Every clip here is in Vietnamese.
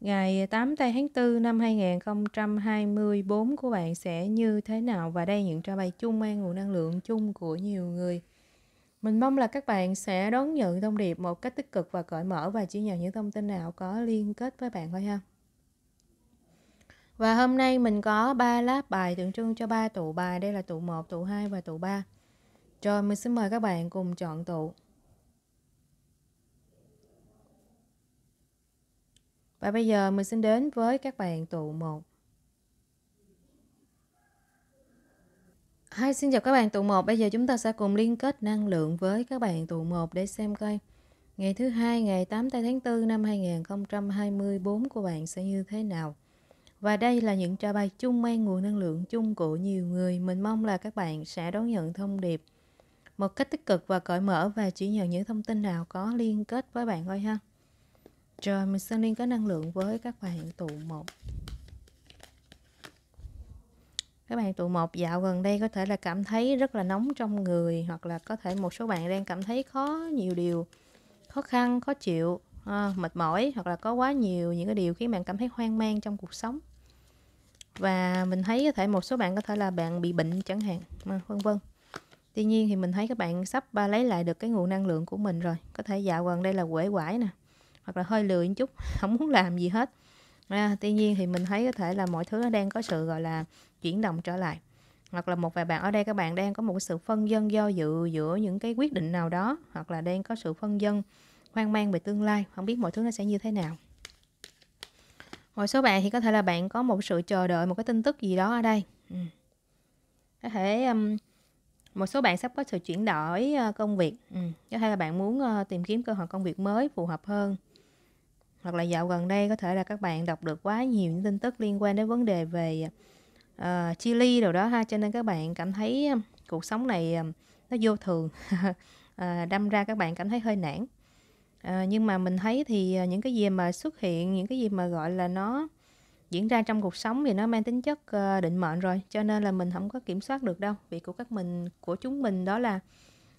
Ngày 8 tây tháng 4 năm 2024 của bạn sẽ như thế nào và đây những trò bài chung mang nguồn năng lượng chung của nhiều người. Mình mong là các bạn sẽ đón nhận thông điệp một cách tích cực và cởi mở và chỉ nhận những thông tin nào có liên kết với bạn thôi ha. Và hôm nay mình có 3 lá bài tượng trưng cho 3 tụ bài. Đây là tụ 1, tụ 2 và tụ 3. Rồi mình xin mời các bạn cùng chọn tụ. Và bây giờ mình xin đến với các bạn tụ 1. Hi, xin chào các bạn tụ 1. Bây giờ chúng ta sẽ cùng liên kết năng lượng với các bạn tụ 1 để xem coi ngày thứ hai ngày 8 tháng 4 năm 2024 của bạn sẽ như thế nào. Và đây là những trò bài chung mang nguồn năng lượng chung của nhiều người. Mình mong là các bạn sẽ đón nhận thông điệp một cách tích cực và cởi mở và chỉ nhận những thông tin nào có liên kết với bạn thôi ha. Rồi mình sẽ liên kết năng lượng với các bạn tụ 1 các bạn tụ một dạo gần đây có thể là cảm thấy rất là nóng trong người hoặc là có thể một số bạn đang cảm thấy khó nhiều điều khó khăn khó chịu à, mệt mỏi hoặc là có quá nhiều những cái điều khiến bạn cảm thấy hoang mang trong cuộc sống và mình thấy có thể một số bạn có thể là bạn bị bệnh chẳng hạn à, vân vân tuy nhiên thì mình thấy các bạn sắp ba à, lấy lại được cái nguồn năng lượng của mình rồi có thể dạo gần đây là quể quải nè hoặc là hơi lười một chút không muốn làm gì hết à, tuy nhiên thì mình thấy có thể là mọi thứ nó đang có sự gọi là chuyển động trở lại hoặc là một vài bạn ở đây các bạn đang có một sự phân dân do dự giữa những cái quyết định nào đó hoặc là đang có sự phân dân hoang mang về tương lai không biết mọi thứ nó sẽ như thế nào một số bạn thì có thể là bạn có một sự chờ đợi một cái tin tức gì đó ở đây ừ. có thể um, một số bạn sắp có sự chuyển đổi ờ, công việc ừ. có thể là bạn muốn uh, tìm kiếm cơ hội công việc mới phù hợp hơn hoặc là dạo gần đây có thể là các bạn đọc được quá nhiều những tin tức liên quan đến vấn đề về uh, Chile rồi đó ha cho nên các bạn cảm thấy ờ, cuộc sống này ờ, nó vô thường uh, đâm ra các bạn cảm thấy hơi nản uh, nhưng mà mình thấy thì những cái gì mà xuất hiện những cái gì mà gọi là nó diễn ra trong cuộc sống thì nó mang tính chất uh, định mệnh rồi cho nên là mình không có kiểm soát được đâu việc của các mình của chúng mình đó là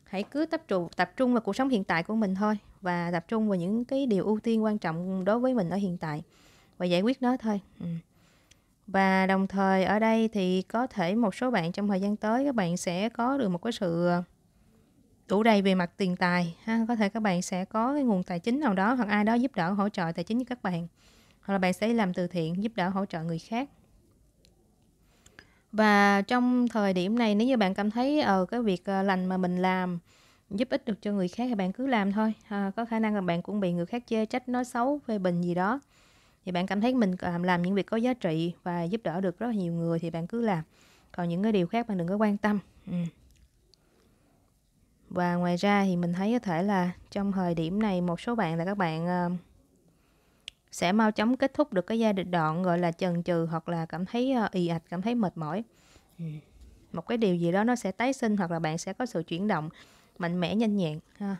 hãy cứ tập trung tập trung vào cuộc sống hiện tại của mình thôi và tập trung vào những cái điều ưu tiên quan trọng đối với mình ở hiện tại và giải quyết nó thôi ừ. và đồng thời ở đây thì có thể một số bạn trong thời gian tới các bạn sẽ có được một cái sự đủ đầy về mặt tiền tài ha có thể các bạn sẽ có cái nguồn tài chính nào đó hoặc ai đó giúp đỡ hỗ trợ tài chính cho các bạn hoặc là bạn sẽ làm từ thiện giúp đỡ hỗ trợ người khác và trong thời điểm này nếu như bạn cảm thấy ở ờ, uh, cái việc ờ, lành mà mình làm giúp ích được cho người khác thì bạn cứ làm thôi à, có khả năng là bạn cũng bị người khác chê trách nói xấu phê bình gì đó thì bạn cảm thấy mình làm làm những việc có giá trị và giúp đỡ được rất nhiều người thì bạn cứ làm còn những cái điều khác bạn đừng có quan tâm ừ. và ngoài ra thì mình thấy có thể là trong thời điểm này một số bạn là các bạn uh, sẽ mau chóng kết thúc được cái giai đoạn gọi là chần chừ hoặc là cảm thấy uh, ì ạch cảm thấy mệt mỏi ừ. một cái điều gì đó nó sẽ tái sinh hoặc là bạn sẽ có sự chuyển động mạnh mẽ nhanh nhẹn ha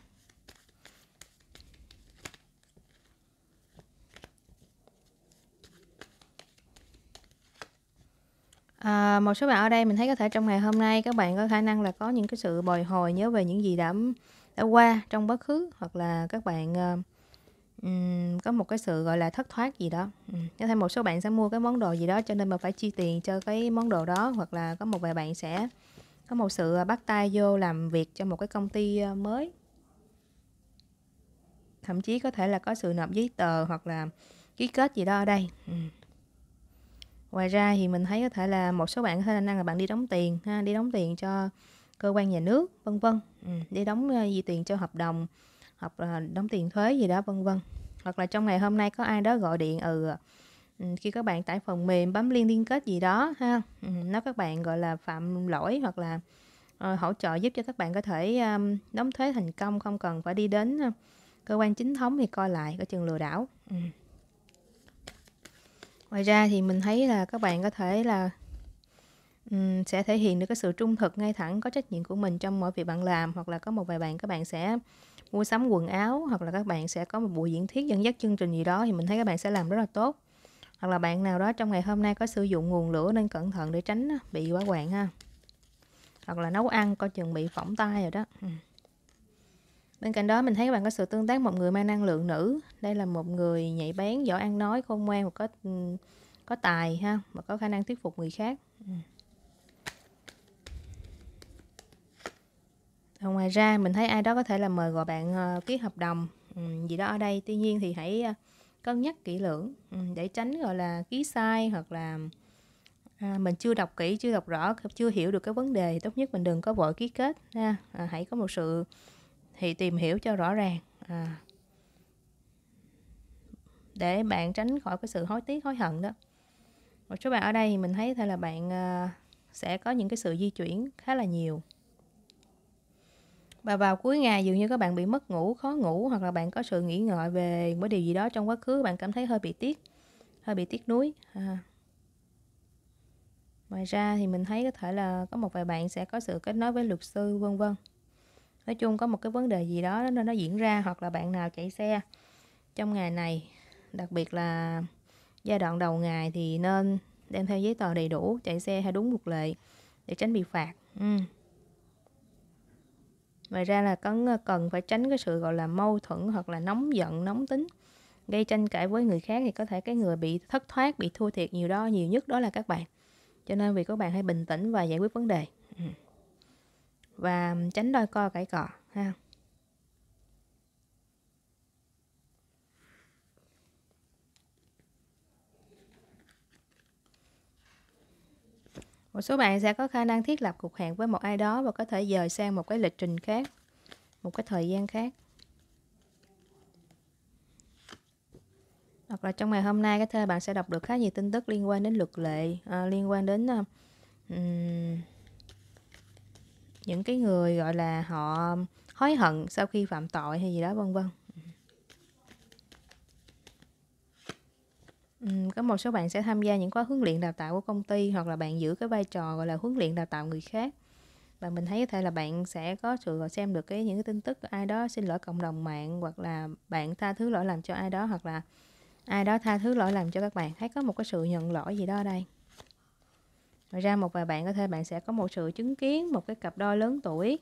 À, một số bạn ở đây mình thấy có thể trong ngày hôm nay các bạn có khả năng là có những cái sự bồi hồi nhớ về những gì đã đã qua trong quá khứ hoặc là các bạn uh, có một cái sự gọi là thất thoát gì đó ừ. có thể một số bạn sẽ mua cái món đồ gì đó cho nên mà phải chi tiền cho cái món đồ đó hoặc là có một vài bạn sẽ có một sự à, bắt tay vô làm việc cho một cái công ty à, mới thậm chí có thể là có sự nộp giấy tờ hoặc là ký kết gì đó ở đây ừ. ngoài ra thì mình thấy có thể là một số bạn có thể năng là bạn đi đóng tiền ha đi đóng tiền cho cơ quan nhà nước vân vân ừ. đi đóng gì à, tiền cho hợp đồng hoặc là đóng tiền thuế gì đó vân vân hoặc là trong ngày hôm nay có ai đó gọi điện ừ Ừ, khi các bạn tải phần mềm bấm liên liên kết gì đó ha ừ, nó các bạn gọi là phạm lỗi hoặc là uh, hỗ trợ giúp cho các bạn có thể um, đóng thuế thành công không cần phải đi đến uh, cơ quan chính thống thì coi lại có chừng lừa đảo ừ. ngoài ra thì mình thấy là các bạn có thể là um, sẽ thể hiện được cái sự trung thực ngay thẳng có trách nhiệm của mình trong mọi việc bạn làm hoặc là có một vài bạn các bạn sẽ mua sắm quần áo hoặc là các bạn sẽ có một buổi diễn thuyết dẫn dắt chương trình gì đó thì mình thấy các bạn sẽ làm rất là tốt hoặc là bạn nào đó trong ngày hôm nay có sử dụng nguồn lửa nên cẩn thận để tránh bị quá quạng ha hoặc là nấu ăn coi chừng bị phỏng tay rồi đó ừ. bên cạnh đó mình thấy các bạn có sự tương tác một người mang năng lượng nữ đây là một người nhạy bén giỏi ăn nói khôn ngoan và có ừ, có tài ha và có khả năng thuyết phục người khác ừ. Và ngoài ra mình thấy ai đó có thể là mời gọi bạn ờ, ký hợp đồng gì đó ở đây tuy nhiên thì hãy ờ, cân nhắc kỹ lưỡng ừ, để tránh gọi là ký sai hoặc là à, mình chưa đọc kỹ chưa đọc rõ chưa hiểu được cái vấn đề thì tốt nhất mình đừng có vội ký kết ha à, hãy có một sự thì tìm hiểu cho rõ ràng à, để bạn tránh khỏi cái sự hối tiếc hối hận đó một số bạn ở đây mình thấy là bạn à, sẽ có những cái sự di chuyển khá là nhiều và vào cuối ngày dường như các bạn bị mất ngủ, khó ngủ hoặc là bạn có sự nghĩ ngợi về một điều gì đó trong quá khứ bạn cảm thấy hơi bị tiếc, hơi bị tiếc nuối. À. Ngoài ra thì mình thấy có thể là có một vài bạn sẽ có sự kết nối với luật sư vân vân. Nói chung có một cái vấn đề gì đó nên nó diễn ra hoặc là bạn nào chạy xe trong ngày này, đặc biệt là giai đoạn đầu ngày thì nên đem theo giấy tờ đầy đủ, chạy xe hay đúng luật lệ để tránh bị phạt. Ừ ngoài ra là cần cần phải tránh cái sự gọi là mâu thuẫn hoặc là nóng giận nóng tính gây tranh cãi với người khác thì có thể cái người bị thất thoát bị thua thiệt nhiều đó nhiều nhất đó là các bạn cho nên vì các bạn hãy bình tĩnh và giải quyết vấn đề ừ. và tránh đôi co cãi cọ ha Một số bạn sẽ có khả năng thiết lập cuộc hẹn với một ai đó và có thể dời sang một cái lịch trình khác, một cái thời gian khác. Hoặc là trong ngày hôm nay cái thơ bạn sẽ đọc được khá nhiều tin tức liên quan đến luật lệ, à, liên quan đến um, những cái người gọi là họ hối hận sau khi phạm tội hay gì đó vân vân. có một số bạn sẽ tham gia những khóa huấn luyện đào tạo của công ty hoặc là bạn giữ cái vai trò, gọi là, huấn luyện đào tạo người khác. Và mình thấy có thể là bạn sẽ có sự, ờ, xem được cái những cái tin tức ai đó xin lỗi cộng đồng mạng, hoặc là bạn tha thứ lỗi làm cho ai đó, hoặc là ai đó tha thứ lỗi làm cho các bạn, thấy có một cái sự nhận lỗi gì đó đây. Ngoài ra một vài bạn có thể bạn sẽ có một sự chứng kiến một cái cặp đôi lớn tuổi,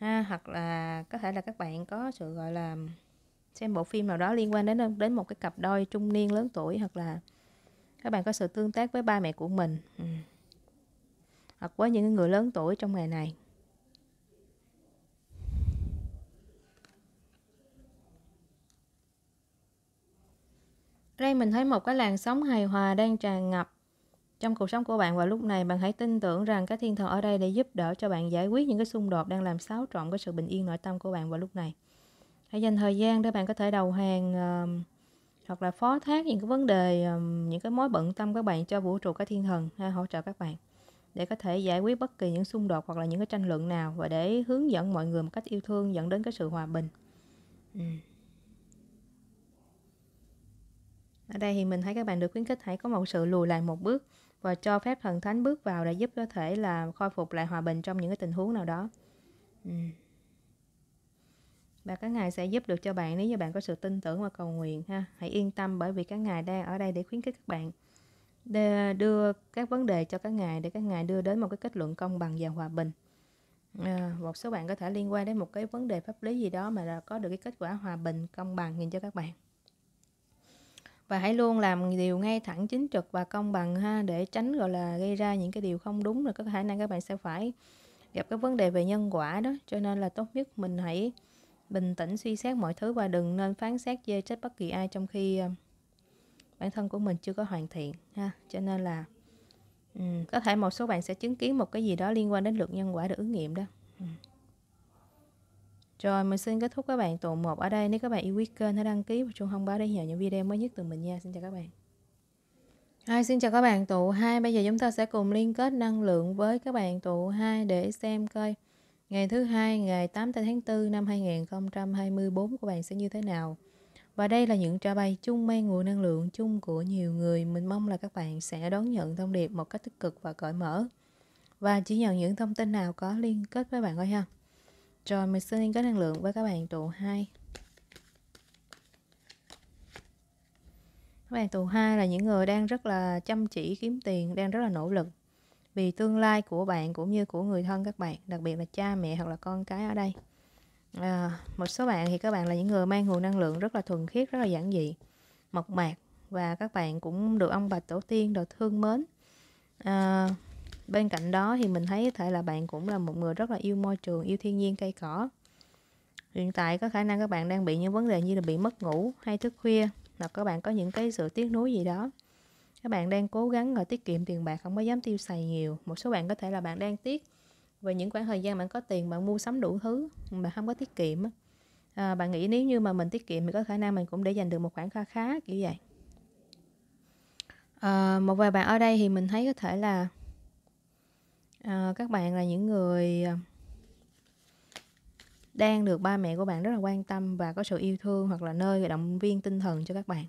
ha, hoặc là có thể là các bạn có sự, gọi là xem bộ phim nào đó liên quan đến đến một cái cặp đôi trung niên lớn tuổi hoặc là các bạn có sự tương tác với ba mẹ của mình ừ. hoặc với những người lớn tuổi trong ngày này đây mình thấy một cái làn sóng hài hòa đang tràn ngập trong cuộc sống của bạn và lúc này bạn hãy tin tưởng rằng các thiên thần ở đây để giúp đỡ cho bạn giải quyết những cái xung đột đang làm xáo trộn cái sự bình yên nội tâm của bạn vào lúc này hãy dành thời gian để bạn có thể đầu hàng uh, hoặc là phó thác những cái vấn đề um, những cái mối bận tâm các bạn cho vũ trụ các thiên thần ha, hỗ trợ các bạn để có thể giải quyết bất kỳ những xung đột hoặc là những cái tranh luận nào và để hướng dẫn mọi người một cách yêu thương dẫn đến cái sự hòa bình ừ. ở đây thì mình thấy các bạn được khuyến khích hãy có một sự lùi lại một bước và cho phép thần thánh bước vào để giúp có thể là khôi phục lại hòa bình trong những cái tình huống nào đó ừ và các ngài sẽ giúp được cho bạn nếu như bạn có sự tin tưởng và cầu nguyện ha hãy yên tâm bởi vì các ngài đang ở đây để khuyến khích các bạn để đưa các vấn đề cho các ngài để các ngài đưa đến một cái kết luận công bằng và hòa bình à, một số bạn có thể liên quan đến một cái vấn đề pháp lý gì đó mà là có được cái kết quả hòa bình công bằng nhìn cho các bạn và hãy luôn làm điều ngay thẳng chính trực và công bằng ha để tránh gọi là gây ra những cái điều không đúng rồi có khả năng các bạn sẽ phải gặp cái vấn đề về nhân quả đó cho nên là tốt nhất mình hãy bình tĩnh suy xét mọi thứ và đừng nên phán xét chê trách bất kỳ ai trong khi ờ, bản thân của mình chưa có hoàn thiện ha cho nên là um, có thể một số bạn sẽ chứng kiến một cái gì đó liên quan đến luật nhân quả được ứng nghiệm đó um. rồi mình xin kết thúc các bạn tuần một ở đây nếu các bạn yêu quý kênh hãy đăng ký và chuông thông báo để nhận những video mới nhất từ mình nha xin chào các bạn Hi, xin chào các bạn tụ hai bây giờ chúng ta sẽ cùng liên kết năng lượng với các bạn tụ hai để xem coi Ngày thứ hai, ngày 8 tháng 4 năm 2024 của bạn sẽ như thế nào? Và đây là những trả bày chung mang nguồn năng lượng chung của nhiều người. Mình mong là các bạn sẽ đón nhận thông điệp một cách tích cực và cởi mở. Và chỉ nhận những thông tin nào có liên kết với bạn thôi ha. Rồi mình sẽ liên kết năng lượng với các bạn tụ hai. Các bạn tụ hai là những người đang rất là chăm chỉ kiếm tiền, đang rất là nỗ lực vì tương lai của bạn cũng như của người thân các bạn đặc biệt là cha mẹ hoặc là con cái ở đây à, một số bạn thì các bạn là những người mang nguồn năng lượng rất là thuần khiết rất là giản dị mộc mạc và các bạn cũng được ông bà tổ tiên đồ thương mến à, bên cạnh đó thì mình thấy có thể là bạn cũng là một người rất là yêu môi trường yêu thiên nhiên cây cỏ hiện tại có khả năng các bạn đang bị những vấn đề như là bị mất ngủ hay thức khuya hoặc các bạn có những cái sự tiếc nuối gì đó các bạn đang cố gắng ngồi tiết kiệm tiền bạc không có dám tiêu xài nhiều một số bạn có thể là bạn đang tiếc về những khoảng thời gian bạn có tiền bạn mua sắm đủ thứ mà không có tiết kiệm à, bạn nghĩ nếu như mà mình tiết kiệm thì có khả năng mình cũng để dành được một khoản kha khá kiểu vậy à, một vài bạn ở đây thì mình thấy có thể là à, các bạn là những người à, đang được ba mẹ của bạn rất là quan tâm và có sự yêu thương hoặc là nơi động viên tinh thần cho các bạn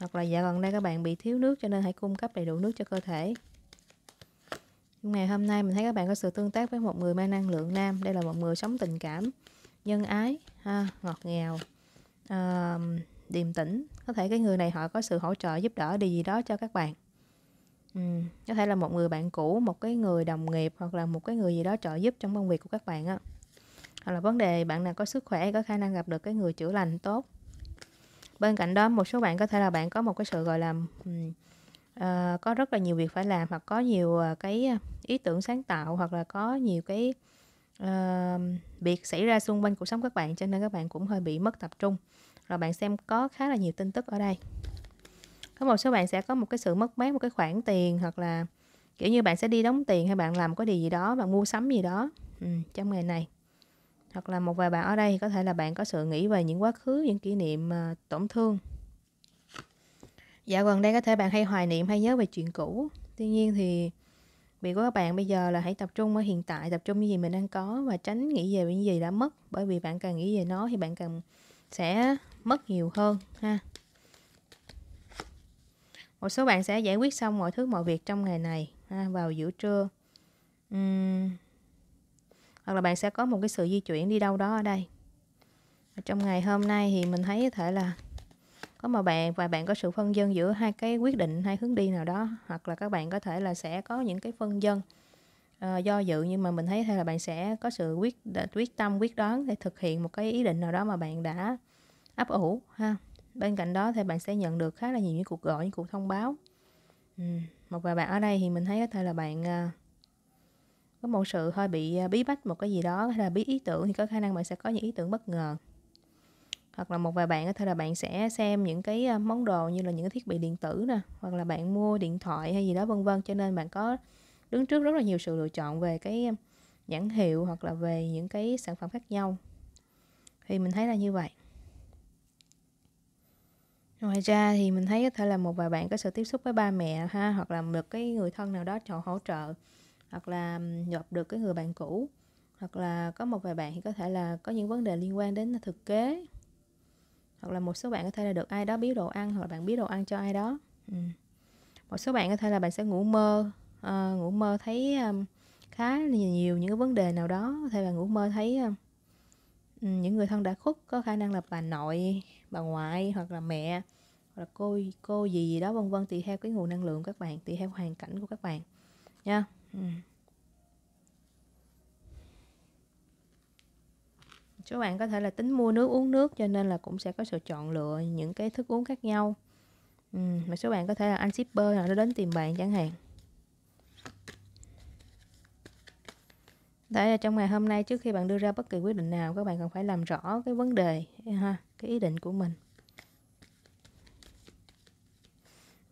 hoặc là dạ gần đây các bạn bị thiếu nước cho nên hãy cung cấp đầy đủ nước cho cơ thể Nhưng ngày hôm nay mình thấy các bạn có sự tương tác với một người mang năng lượng nam đây là một người sống tình cảm nhân ái ha, ngọt ngào à, điềm tĩnh có thể cái người này họ có sự hỗ trợ giúp đỡ điều gì đó cho các bạn ừ, có thể là một người bạn cũ một cái người đồng nghiệp hoặc là một cái người gì đó trợ giúp trong công việc của các bạn á hoặc là vấn đề bạn nào có sức khỏe có khả năng gặp được cái người chữa lành tốt bên cạnh đó một số bạn có thể là bạn có một cái sự gọi là um, uh, có rất là nhiều việc phải làm hoặc có nhiều uh, cái ờ, ý tưởng sáng tạo hoặc là có nhiều cái uh, việc xảy ra xung quanh cuộc sống các bạn cho nên các bạn cũng hơi bị mất tập trung rồi bạn xem có khá là nhiều tin tức ở đây có một số bạn sẽ có một cái sự mất mát một cái khoản tiền hoặc là kiểu như bạn sẽ đi đóng tiền hay bạn làm cái điều gì đó bạn mua sắm gì đó ừ, trong ngày này hoặc là một vài bạn ở đây có thể là bạn có sự nghĩ về những quá khứ những kỷ niệm ờ, tổn thương dạ gần đây có thể bạn hay hoài niệm hay nhớ về chuyện cũ tuy nhiên thì việc của các bạn bây giờ là hãy tập trung ở hiện tại tập trung những gì mình đang có và tránh nghĩ về những gì đã mất bởi vì bạn càng nghĩ về nó thì bạn càng sẽ mất nhiều hơn ha một số bạn sẽ giải quyết xong mọi thứ mọi việc trong ngày này ha, vào giữa trưa uhm, hoặc là bạn sẽ có một cái sự di chuyển đi đâu đó ở đây trong ngày hôm nay thì mình thấy có thể là có mà bạn và bạn có sự phân dân giữa hai cái quyết định hai hướng đi nào đó hoặc là các bạn có thể là sẽ có những cái phân dân uh, do dự nhưng mà mình thấy là bạn sẽ có sự quyết quyết tâm quyết đoán để thực hiện một cái ý định nào đó mà bạn đã ấp ủ ha bên cạnh đó thì bạn sẽ nhận được khá là nhiều những cuộc gọi những cuộc thông báo ừ. một vài bạn ở đây thì mình thấy có thể là bạn uh, có một sự hơi bị à, bí bách một cái gì đó hay là bí ý tưởng thì có khả năng bạn sẽ có những ý tưởng bất ngờ hoặc là một vài bạn có thể là bạn sẽ xem những cái à, món đồ như là những cái thiết bị điện tử nè hoặc là bạn mua điện thoại hay gì đó vân vân cho nên bạn có đứng trước rất là nhiều sự lựa chọn về cái à, nhãn hiệu hoặc là về những cái sản phẩm khác nhau thì mình thấy là như vậy ngoài ra thì mình thấy có thể là một vài bạn có sự tiếp xúc với ba mẹ ha hoặc là được cái người thân nào đó chọn hỗ trợ hoặc là gặp được cái người bạn cũ hoặc là có một vài bạn thì có thể là có những vấn đề liên quan đến thực kế hoặc là một số bạn có thể là được ai đó biết đồ ăn hoặc là bạn biết đồ ăn cho ai đó ừ. một số bạn có thể là bạn sẽ ngủ mơ à, ngủ mơ thấy um, khá là nhiều những cái vấn đề nào đó có thể bạn ngủ mơ thấy um, những người thân đã khuất có khả năng là bà nội bà ngoại hoặc là mẹ hoặc là cô cô gì gì đó vân vân tùy theo cái nguồn năng lượng của các bạn tùy theo hoàn cảnh của các bạn nha ừ. các bạn có thể là tính mua nước uống nước cho nên là cũng sẽ có sự chọn lựa những cái thức uống khác nhau ừ. một số bạn có thể là anh shipper nào là đến tìm bạn chẳng hạn Đấy là trong ngày hôm nay trước khi bạn đưa ra bất kỳ quyết định nào các bạn cần phải làm rõ cái vấn đề ha, cái ý định của mình.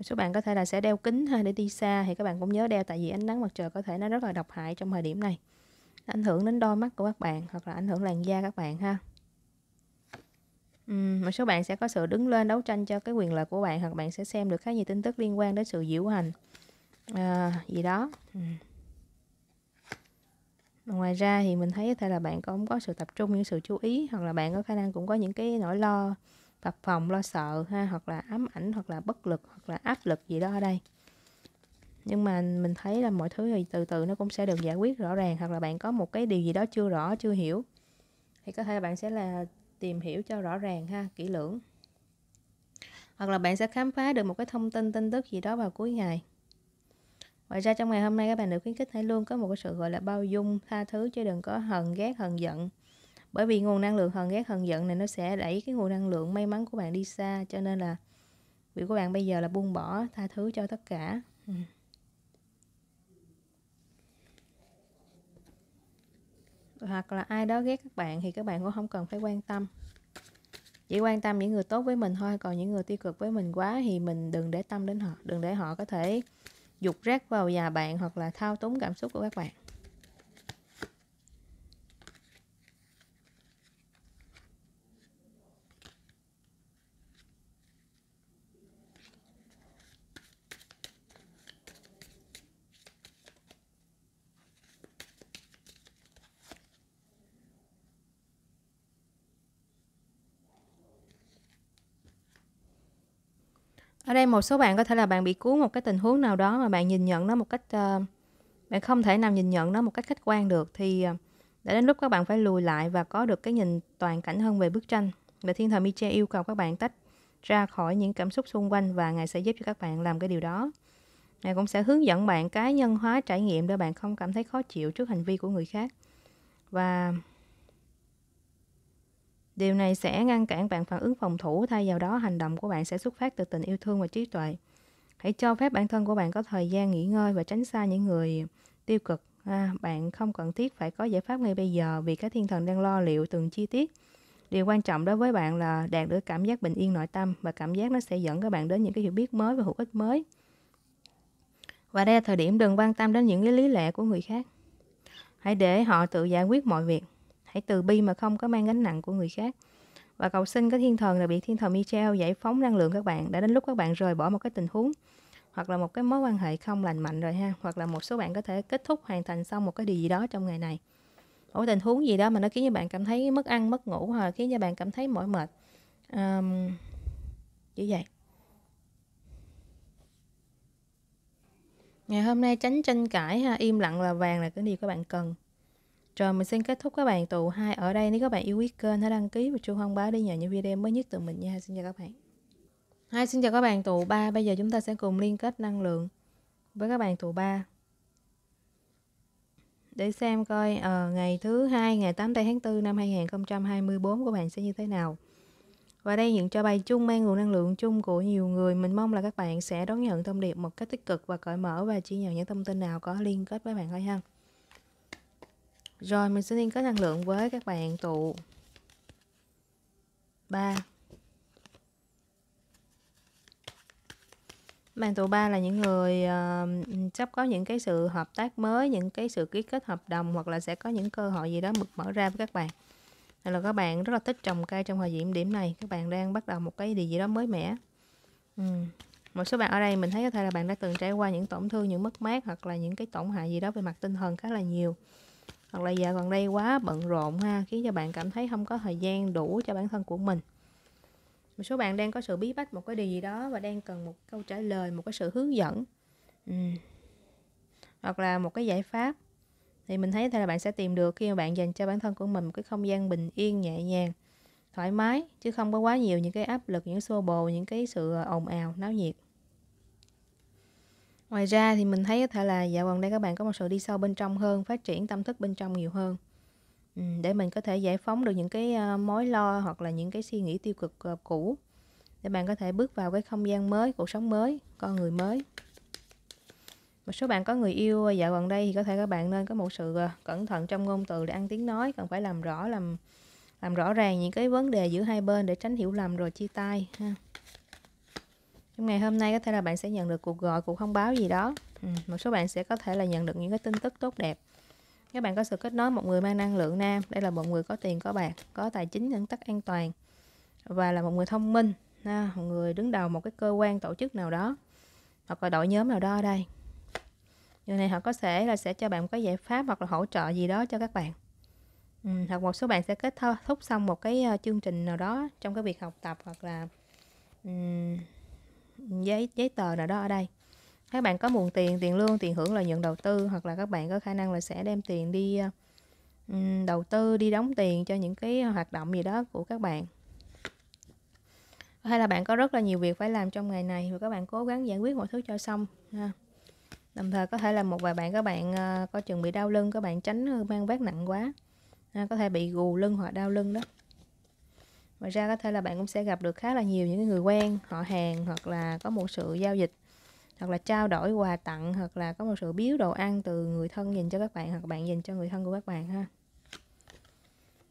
số bạn có thể là sẽ đeo kính ha để đi xa thì các bạn cũng nhớ đeo tại vì ánh nắng mặt trời có thể nó rất là độc hại trong thời điểm này nó ảnh hưởng đến đôi mắt của các bạn hoặc là ảnh hưởng làn da các bạn ha uhm, một số bạn sẽ có sự đứng lên đấu tranh cho cái quyền lợi của bạn hoặc bạn sẽ xem được khá nhiều tin tức liên quan đến sự diễu hành à, gì đó uhm. ngoài ra thì mình thấy có thể là bạn cũng có sự tập trung những sự chú ý hoặc là bạn có khả năng cũng có những cái nỗi lo tập phòng lo sợ ha hoặc là ám ảnh hoặc là bất lực hoặc là áp lực gì đó ở đây nhưng mà mình thấy là mọi thứ thì từ từ nó cũng sẽ được giải quyết rõ ràng hoặc là bạn có một cái điều gì đó chưa rõ chưa hiểu thì có thể bạn sẽ là tìm hiểu cho rõ ràng ha kỹ lưỡng hoặc là bạn sẽ khám phá được một cái thông tin tin tức gì đó vào cuối ngày ngoài ra trong ngày hôm nay các bạn được khuyến khích hãy luôn có một cái sự gọi là bao dung tha thứ chứ đừng có hờn ghét hờn giận bởi vì nguồn năng lượng hờn ghét hờn giận này nó sẽ đẩy cái nguồn năng lượng may mắn của bạn đi xa cho nên là việc của bạn bây giờ là buông bỏ tha thứ cho tất cả ừ. hoặc là ai đó ghét các bạn thì các bạn cũng không cần phải quan tâm chỉ quan tâm những người tốt với mình thôi còn những người tiêu cực với mình quá thì mình đừng để tâm đến họ đừng để họ có thể dục rác vào nhà bạn hoặc là thao túng cảm xúc của các bạn ở đây một số bạn có thể là bạn bị cuốn một cái tình huống nào đó mà bạn nhìn nhận nó một cách uh, bạn không thể nào nhìn nhận nó một cách khách quan được thì uh, đã đến lúc các bạn phải lùi lại và có được cái nhìn toàn cảnh hơn về bức tranh và thiên thần Miche yêu cầu các bạn tách ra khỏi những cảm xúc xung quanh và ngài sẽ giúp cho các bạn làm cái điều đó ngài cũng sẽ hướng dẫn bạn cá nhân hóa trải nghiệm để bạn không cảm thấy khó chịu trước hành vi của người khác và Điều này sẽ ngăn cản bạn phản ứng phòng thủ, thay vào đó hành động của bạn sẽ xuất phát từ tình yêu thương và trí tuệ. Hãy cho phép bản thân của bạn có thời gian nghỉ ngơi và tránh xa những người tiêu cực. À, bạn không cần thiết phải có giải pháp ngay bây giờ vì các thiên thần đang lo liệu từng chi tiết. Điều quan trọng đối với bạn là đạt được cảm giác bình yên nội tâm và cảm giác nó sẽ dẫn các bạn đến những cái hiểu biết mới và hữu ích mới. Và đây là thời điểm đừng quan tâm đến những cái lý lẽ của người khác. Hãy để họ tự giải quyết mọi việc hãy từ bi mà không có mang gánh nặng của người khác và cầu xin cái thiên thần là bị thiên thần Michel giải phóng năng lượng các bạn đã đến lúc các bạn rời bỏ một cái tình huống hoặc là một cái mối quan hệ không lành mạnh rồi ha hoặc là một số bạn có thể kết thúc hoàn thành xong một cái điều gì đó trong ngày này một tình huống gì đó mà nó khiến cho bạn cảm thấy mất ăn mất ngủ hoặc khiến cho bạn cảm thấy mỏi mệt um, như vậy ngày hôm nay tránh tranh cãi ha im lặng là vàng là cái điều các bạn cần rồi mình xin kết thúc các bạn tụ 2 ở đây. Nếu các bạn yêu quý kênh hãy đăng ký và chuông thông báo để nhận những video mới nhất từ mình nha. Xin chào các bạn. Hai xin chào các bạn tụ 3. Bây giờ chúng ta sẽ cùng liên kết năng lượng với các bạn tụ 3. Để xem coi à, ngày thứ hai ngày 8 tây tháng 4 năm 2024 của bạn sẽ như thế nào. Và đây những cho bài chung mang nguồn năng lượng chung của nhiều người. Mình mong là các bạn sẽ đón nhận thông điệp một cách tích cực và cởi mở và chỉ nhận những thông tin nào có liên kết với bạn thôi ha. Rồi mình sẽ liên kết năng lượng với các bạn tụ 3 Bạn tụ 3 là những người uh, sắp có những cái sự hợp tác mới, những cái sự ký kết hợp đồng hoặc là sẽ có những cơ hội gì đó mực mở ra với các bạn. hay là các bạn rất là thích trồng cây trong thời điểm điểm này, các bạn đang bắt đầu một cái điều gì đó mới mẻ. Ừ. Một số bạn ở đây mình thấy có thể là bạn đã từng trải qua những tổn thương, những mất mát hoặc là những cái tổn hại gì đó về mặt tinh thần khá là nhiều hoặc là giờ gần đây quá bận rộn ha khiến cho bạn cảm thấy không có thời gian đủ cho bản thân của mình một số bạn đang có sự bí bách một cái điều gì đó và đang cần một câu trả lời một cái sự hướng dẫn ừ. hoặc là một cái giải pháp thì mình thấy đây là bạn sẽ tìm được khi mà bạn dành cho bản thân của mình một cái không gian bình yên nhẹ nhàng thoải mái chứ không có quá nhiều những cái áp lực những xô bồ những cái sự ờ, ồn ào náo nhiệt Ngoài ra thì mình thấy có thể là dạo gần đây các bạn có một sự đi sâu bên trong hơn, phát triển tâm thức bên trong nhiều hơn. để mình có thể giải phóng được những cái ờ, mối lo hoặc là những cái suy nghĩ tiêu cực ờ, cũ để bạn có thể bước vào cái không gian mới, cuộc sống mới, con người mới. Một số bạn có người yêu ờ, dạo gần đây thì có thể các bạn nên có một sự cẩn thận trong ngôn từ để ăn tiếng nói, cần phải làm rõ làm làm rõ ràng những cái vấn đề giữa hai bên để tránh hiểu lầm rồi chia tay ha trong ngày hôm nay có thể là bạn sẽ nhận được cuộc gọi cuộc thông báo gì đó ừ, một số bạn sẽ có thể là nhận được những cái tin tức tốt đẹp các bạn có sự kết nối một người mang năng lượng nam đây là một người có tiền có bạc có tài chính vững tắc an toàn và là một người thông minh ha, một người đứng đầu một cái cơ quan tổ chức nào đó hoặc là đội nhóm nào đó ở đây người này họ có thể là sẽ cho bạn một cái giải pháp hoặc là hỗ trợ gì đó cho các bạn ừ, hoặc một số bạn sẽ kết thúc xong một cái ờ, chương trình nào đó trong cái việc học tập hoặc là giấy giấy tờ nào đó ở đây các bạn có nguồn tiền tiền lương tiền hưởng lợi nhuận đầu tư hoặc là các bạn có khả năng là sẽ đem tiền đi ờ, đầu tư đi đóng tiền cho những cái hoạt động gì đó của các bạn hay là bạn có rất là nhiều việc phải làm trong ngày này và các bạn cố gắng giải quyết mọi thứ cho xong ha đồng thời có thể là một vài bạn các bạn ờ, có chuẩn bị đau lưng các bạn tránh ờ, mang vác nặng quá ha, có thể bị gù lưng hoặc đau lưng đó ngoài ra có thể là bạn cũng sẽ gặp được khá là nhiều những người quen họ hàng hoặc là có một sự giao dịch hoặc là trao đổi quà tặng hoặc là có một sự biếu đồ ăn từ người thân dành cho các bạn hoặc bạn dành cho người thân của các bạn ha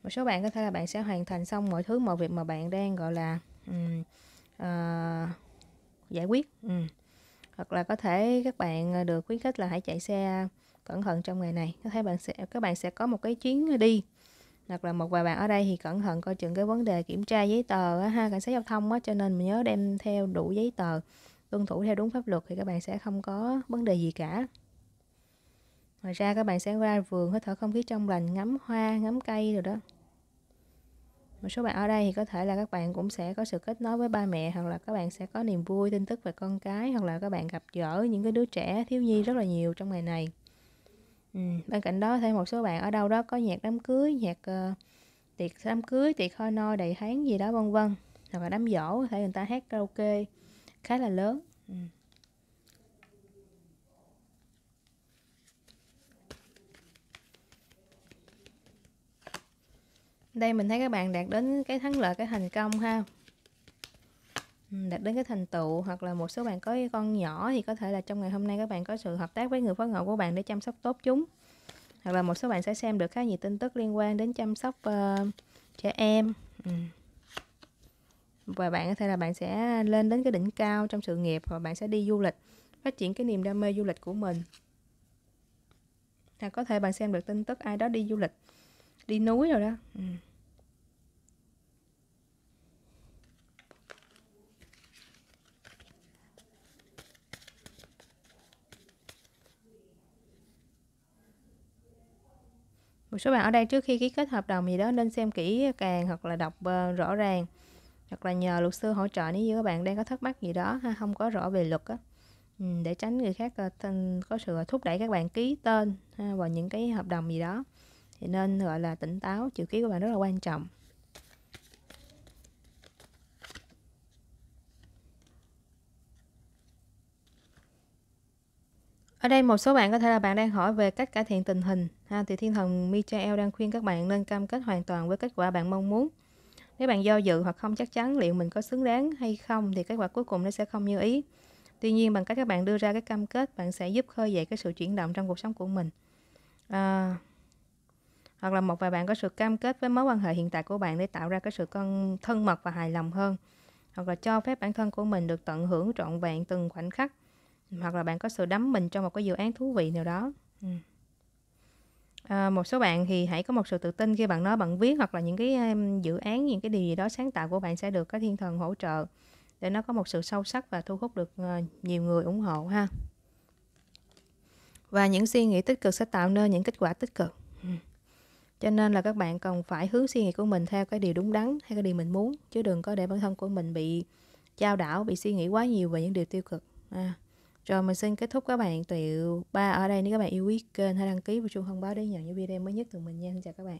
một số bạn có thể là bạn sẽ hoàn thành xong mọi thứ mọi việc mà bạn đang gọi là um, uh, giải quyết um. hoặc là có thể các bạn được khuyến khích là hãy chạy xe cẩn thận trong ngày này có thể bạn sẽ các bạn sẽ có một cái chuyến đi hoặc là một vài bạn ở đây thì cẩn thận coi chừng cái vấn đề kiểm tra giấy tờ á, ha cảnh sát giao thông á, cho nên mình nhớ đem theo đủ giấy tờ tuân thủ theo đúng pháp luật thì các bạn sẽ không có vấn đề gì cả ngoài ra các bạn sẽ ra vườn hít thở không khí trong lành ngắm hoa ngắm cây rồi đó một số bạn ở đây thì có thể là các bạn cũng sẽ có sự kết nối với ba mẹ hoặc là các bạn sẽ có niềm vui tin tức về con cái hoặc là các bạn gặp gỡ những cái đứa trẻ thiếu nhi rất là nhiều trong ngày này Ừ, bên cạnh đó thêm một số bạn ở đâu đó có nhạc đám cưới nhạc uh, tiệc đám cưới tiệc hoa no đầy hán gì đó vân vân hoặc là đám giỗ có thể người ta hát karaoke khá là lớn ừ. đây mình thấy các bạn đạt đến cái thắng lợi cái thành công ha đạt đến cái thành tựu hoặc là một số bạn có con nhỏ thì có thể là trong ngày hôm nay các bạn có sự hợp tác với người phối ngẫu của bạn để chăm sóc tốt chúng hoặc là một số bạn sẽ xem được khá nhiều tin tức liên quan đến chăm sóc uh, trẻ em ừ. và bạn có thể là bạn sẽ lên đến cái đỉnh cao trong sự nghiệp và bạn sẽ đi du lịch phát triển cái niềm đam mê du lịch của mình hoặc có thể bạn xem được tin tức ai đó đi du lịch đi núi rồi đó ừ. một số bạn ở đây trước khi ký kết hợp đồng gì đó nên xem kỹ càng hoặc là đọc uh, rõ ràng hoặc là nhờ luật sư hỗ trợ nếu như các bạn đang có thắc mắc gì đó ha không có rõ về luật á để tránh người khác ờ, có sự ờ, thúc đẩy các bạn ký tên vào những cái hợp đồng gì đó thì nên gọi là tỉnh táo chữ ký của bạn rất là quan trọng Ở đây một số bạn có thể là bạn đang hỏi về cách cải thiện tình hình. Ha, thì thiên thần Michael đang khuyên các bạn nên cam kết hoàn toàn với kết quả bạn mong muốn. Nếu bạn do dự hoặc không chắc chắn liệu mình có xứng đáng hay không thì kết quả cuối cùng nó sẽ không như ý. Tuy nhiên bằng cách các bạn đưa ra cái cam kết, bạn sẽ giúp khơi dậy cái sự chuyển động trong cuộc sống của mình. À, hoặc là một vài bạn có sự cam kết với mối quan hệ hiện tại của bạn để tạo ra cái sự thân mật và hài lòng hơn. Hoặc là cho phép bản thân của mình được tận hưởng trọn vẹn từng khoảnh khắc hoặc là bạn có sự đắm mình trong một cái dự án thú vị nào đó ừ. à, một số bạn thì hãy có một sự tự tin khi bạn nói bạn viết hoặc là những cái dự án những cái điều gì đó sáng tạo của bạn sẽ được các thiên thần hỗ trợ để nó có một sự sâu sắc và thu hút được ờ, nhiều người ủng hộ ha và những suy nghĩ tích cực sẽ tạo nên những kết quả tích cực ừ. cho nên là các bạn cần phải hướng suy nghĩ của mình theo cái điều đúng đắn hay cái điều mình muốn chứ đừng có để bản thân của mình bị trao đảo bị suy nghĩ quá nhiều về những điều tiêu cực à rồi mình xin kết thúc các bạn tiểu ba ở đây nếu các bạn yêu quý kênh hãy đăng ký và chuông thông báo để nhận những video mới nhất từ mình nha. Xin chào các bạn.